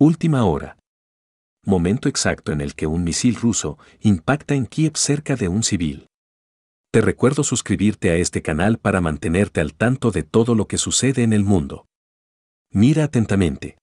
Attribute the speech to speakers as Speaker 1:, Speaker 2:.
Speaker 1: Última hora. Momento exacto en el que un misil ruso impacta en Kiev cerca de un civil. Te recuerdo suscribirte a este canal para mantenerte al tanto de todo lo que sucede en el mundo. Mira atentamente.